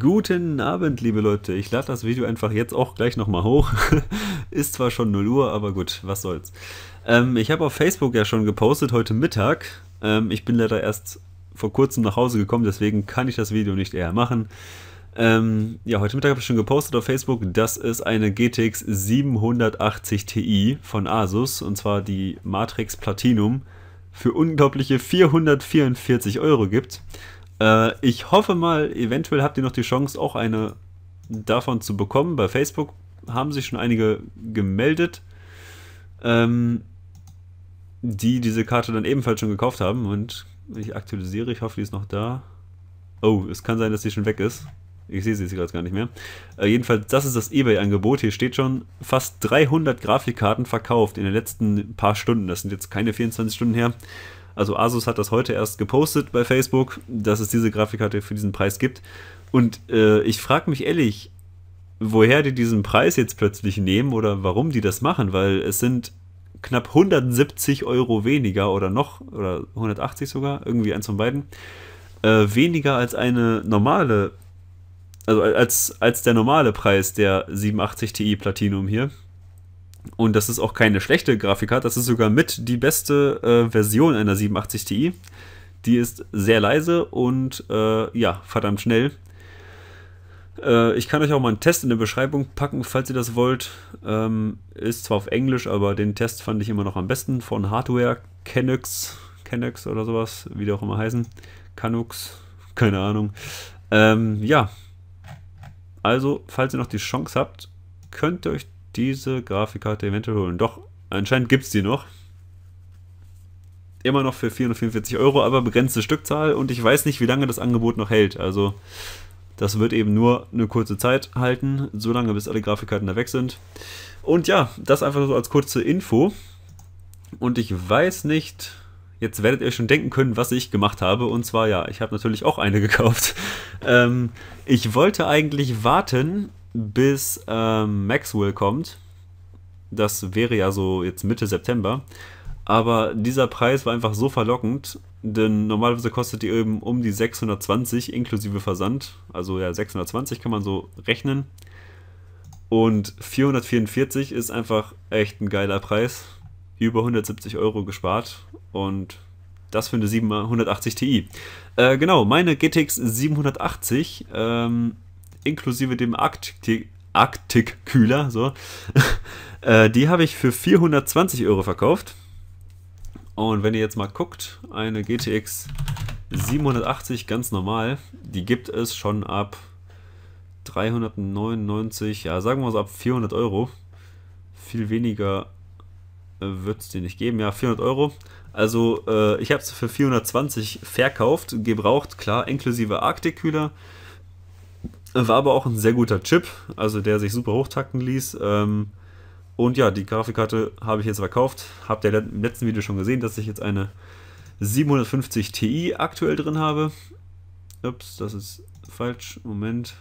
Guten Abend, liebe Leute. Ich lade das Video einfach jetzt auch gleich nochmal hoch. Ist zwar schon 0 Uhr, aber gut, was soll's. Ähm, ich habe auf Facebook ja schon gepostet heute Mittag. Ähm, ich bin leider erst vor kurzem nach Hause gekommen, deswegen kann ich das Video nicht eher machen. Ähm, ja, heute Mittag habe ich schon gepostet auf Facebook, dass es eine GTX 780 Ti von Asus, und zwar die Matrix Platinum, für unglaubliche 444 Euro gibt. Äh, ich hoffe mal, eventuell habt ihr noch die Chance, auch eine davon zu bekommen. Bei Facebook haben sich schon einige gemeldet, ähm, die diese Karte dann ebenfalls schon gekauft haben. Und ich aktualisiere, ich hoffe, die ist noch da. Oh, es kann sein, dass die schon weg ist. Ich sehe sie jetzt gerade gar nicht mehr. Äh, jedenfalls, das ist das eBay-Angebot. Hier steht schon fast 300 Grafikkarten verkauft in den letzten paar Stunden. Das sind jetzt keine 24 Stunden her. Also Asus hat das heute erst gepostet bei Facebook, dass es diese Grafikkarte für diesen Preis gibt. Und äh, ich frage mich ehrlich, woher die diesen Preis jetzt plötzlich nehmen oder warum die das machen, weil es sind knapp 170 Euro weniger oder noch, oder 180 sogar, irgendwie eins von beiden, äh, weniger als eine normale, also als, als der normale Preis der 87 Ti Platinum hier. Und das ist auch keine schlechte Grafikkarte. Das ist sogar mit die beste äh, Version einer 87 Ti. Die ist sehr leise und äh, ja, verdammt schnell. Äh, ich kann euch auch mal einen Test in der Beschreibung packen, falls ihr das wollt. Ähm, ist zwar auf Englisch, aber den Test fand ich immer noch am besten von Hardware Canucks, Canucks oder sowas, wie die auch immer heißen. Canucks, keine Ahnung. Ähm, ja, also falls ihr noch die Chance habt, könnt ihr euch diese Grafikkarte eventuell holen. Doch, anscheinend gibt es die noch. Immer noch für 444 Euro, aber begrenzte Stückzahl und ich weiß nicht, wie lange das Angebot noch hält. Also das wird eben nur eine kurze Zeit halten, solange bis alle Grafikkarten da weg sind. Und ja, das einfach so als kurze Info. Und ich weiß nicht, jetzt werdet ihr schon denken können, was ich gemacht habe. Und zwar ja, ich habe natürlich auch eine gekauft. Ähm, ich wollte eigentlich warten, bis ähm, Maxwell kommt. Das wäre ja so jetzt Mitte September. Aber dieser Preis war einfach so verlockend, denn normalerweise kostet die eben um die 620 inklusive Versand. Also ja, 620 kann man so rechnen. Und 444 ist einfach echt ein geiler Preis. Über 170 Euro gespart. Und das für eine 780 Ti. Äh, genau, meine GTX 780. Ähm, inklusive dem Arctic-Kühler, so. äh, die habe ich für 420 Euro verkauft. Und wenn ihr jetzt mal guckt, eine GTX 780 ganz normal, die gibt es schon ab 399, ja sagen wir so ab 400 Euro. Viel weniger äh, wird es die nicht geben, ja 400 Euro. Also äh, ich habe es für 420 verkauft, gebraucht, klar, inklusive arctic kühler war aber auch ein sehr guter Chip, also der sich super hochtakten ließ. Ähm, und ja, die Grafikkarte habe ich jetzt verkauft. Habt ihr im letzten Video schon gesehen, dass ich jetzt eine 750 Ti aktuell drin habe. Ups, das ist falsch. Moment.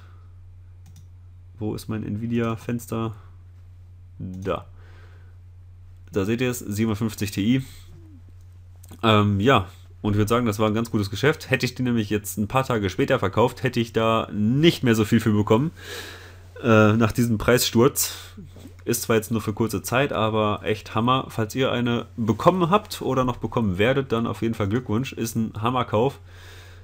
Wo ist mein Nvidia-Fenster? Da. Da seht ihr es, 750 Ti. Ähm, ja, und ich würde sagen, das war ein ganz gutes Geschäft. Hätte ich die nämlich jetzt ein paar Tage später verkauft, hätte ich da nicht mehr so viel für bekommen. Äh, nach diesem Preissturz ist zwar jetzt nur für kurze Zeit, aber echt Hammer. Falls ihr eine bekommen habt oder noch bekommen werdet, dann auf jeden Fall Glückwunsch. Ist ein Hammerkauf.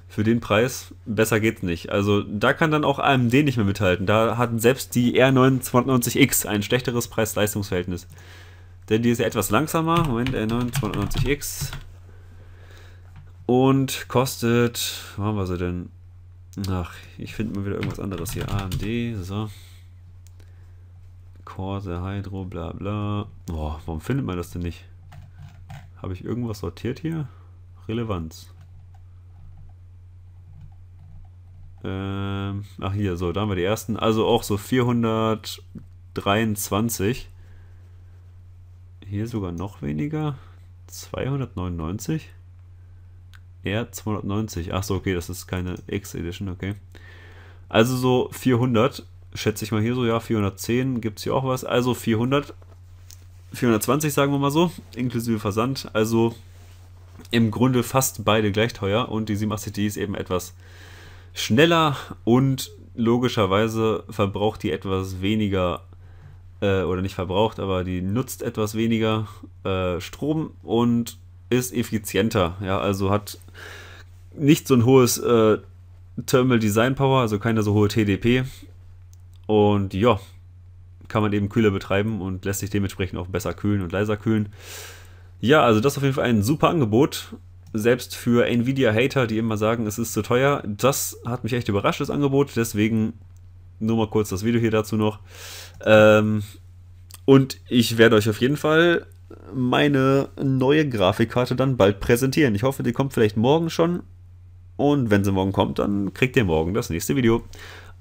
Für den Preis besser geht's nicht. Also da kann dann auch AMD nicht mehr mithalten. Da hatten selbst die R992X ein schlechteres Preis-Leistungsverhältnis. Denn die ist ja etwas langsamer. Moment, r 99 x und kostet, wo haben wir sie denn? Ach, ich finde mal wieder irgendwas anderes hier. AMD, so. Corse, Hydro, bla bla. Boah, warum findet man das denn nicht? Habe ich irgendwas sortiert hier? Relevanz. Ähm, ach hier, so, da haben wir die ersten. Also auch so 423. Hier sogar noch weniger. 299. R 290. Achso, okay, das ist keine X-Edition, okay. Also so 400, schätze ich mal hier so, ja, 410 gibt es hier auch was. Also 400, 420 sagen wir mal so, inklusive Versand. Also im Grunde fast beide gleich teuer und die 87D ist eben etwas schneller und logischerweise verbraucht die etwas weniger äh, oder nicht verbraucht, aber die nutzt etwas weniger äh, Strom und ist effizienter. Ja, also hat nicht so ein hohes äh, Terminal Design Power, also keine so hohe TDP. Und ja, kann man eben kühler betreiben und lässt sich dementsprechend auch besser kühlen und leiser kühlen. Ja, also das ist auf jeden Fall ein super Angebot. Selbst für Nvidia-Hater, die immer sagen, es ist zu teuer. Das hat mich echt überrascht, das Angebot. Deswegen nur mal kurz das Video hier dazu noch. Ähm, und ich werde euch auf jeden Fall meine neue Grafikkarte dann bald präsentieren. Ich hoffe, die kommt vielleicht morgen schon. Und wenn sie morgen kommt, dann kriegt ihr morgen das nächste Video.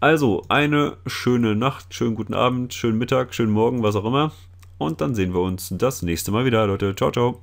Also eine schöne Nacht, schönen guten Abend, schönen Mittag, schönen Morgen, was auch immer. Und dann sehen wir uns das nächste Mal wieder, Leute. Ciao, ciao.